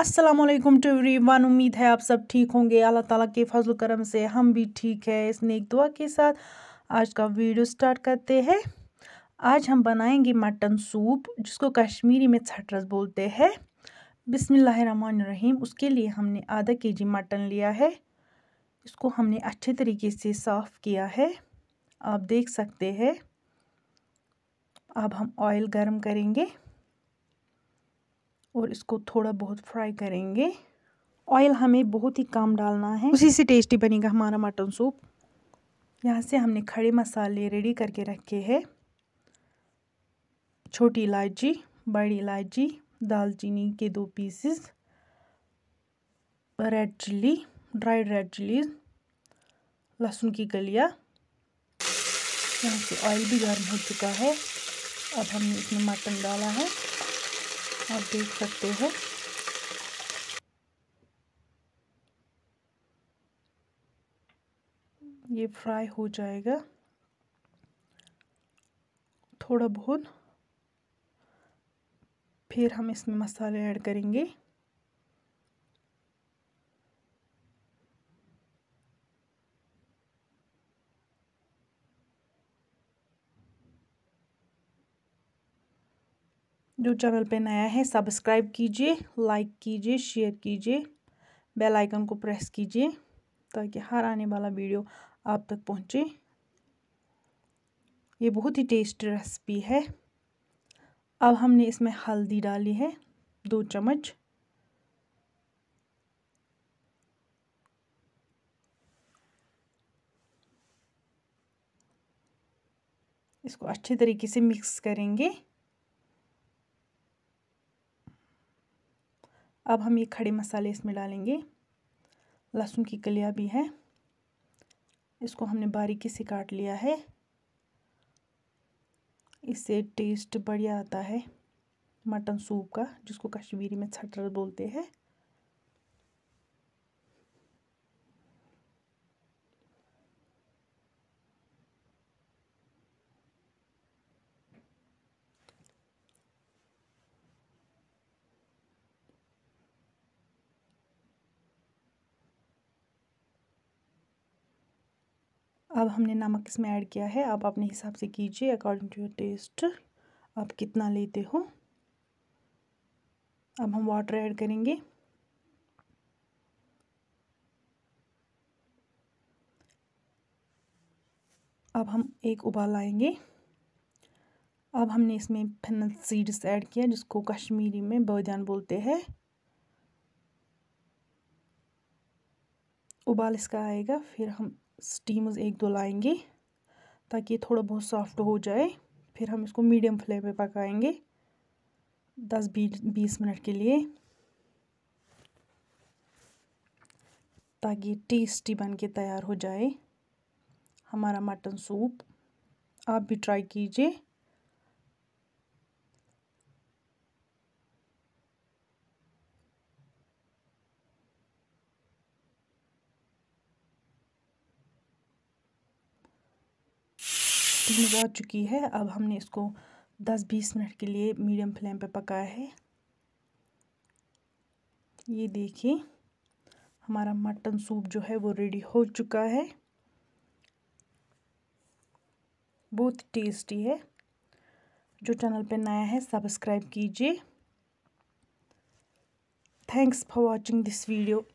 Aslam to one उम्मीद है आप सब ठीक होंगे अल्लाह ताला के फजल करम से हम भी ठीक है इस नेक दुआ के साथ आज का वीडियो स्टार्ट करते हैं आज हम बनाएंगे मटन सूप जिसको कश्मीरी में छटरस बोलते हैं बिसमीम उसके लिए हमने आधा के जी मटन लिया है इसको हमने अच्छे तरीके से साफ़ किया है आप देख सकते हैं अब हम ऑयल गर्म करेंगे और इसको थोड़ा बहुत फ्राई करेंगे ऑयल हमें बहुत ही कम डालना है उसी से टेस्टी बनेगा हमारा मटन सूप यहाँ से हमने खड़े मसाले रेडी करके रखे हैं छोटी इलायची बड़ी इलायची दालचीनी के दो pieces red chilli dried red chilli लहसुन की कलिया यहाँ से ऑयल भी गर्म हो चुका है अब हमने इसमें मटन डाला है आप देख सकते हो ये फ्राई हो जाएगा थोड़ा बहुत फिर हम इसमें मसाले ऐड करेंगे जो चैनल पे नया है सब्सक्राइब कीजिए लाइक कीजिए शेयर कीजिए बेल आइकन को प्रेस कीजिए ताकि हर आने वाला वीडियो आप तक पहुंचे ये बहुत ही टेस्टी रेसिपी है अब हमने इसमें हल्दी डाली है दो चम्मच इसको अच्छे तरीके से मिक्स करेंगे अब हम ये खड़े मसाले इसमें डालेंगे लहसुन की कलिया भी है इसको हमने बारीकी से काट लिया है इससे टेस्ट बढ़िया आता है मटन सूप का जिसको कश्मीरी में छटर बोलते हैं अब हमने नमक इसमें ऐड किया है आप अपने हिसाब से कीजिए अकॉर्डिंग टू योर टेस्ट आप कितना लेते हो अब हम वाटर ऐड करेंगे अब हम एक उबाल आएंगे अब हमने इसमें फिनल सीड्स ऐड किया जिसको कश्मीरी में बदान बोलते हैं उबाल इसका आएगा फिर हम स्टीम्स एक दो लाएंगे ताकि ये थोड़ा बहुत सॉफ्ट हो जाए फिर हम इसको मीडियम फ्लेम पे पकाएंगे दस बीस बीस मिनट के लिए ताकि टेस्टी बन के तैयार हो जाए हमारा मटन सूप आप भी ट्राई कीजिए स्टीम उबल चुकी है अब हमने इसको 10-20 मिनट के लिए मीडियम फ्लेम पे पकाया है ये देखिए हमारा मटन सूप जो है वो रेडी हो चुका है बहुत टेस्टी है जो चैनल पे नया है सब्सक्राइब कीजिए thanks for watching this video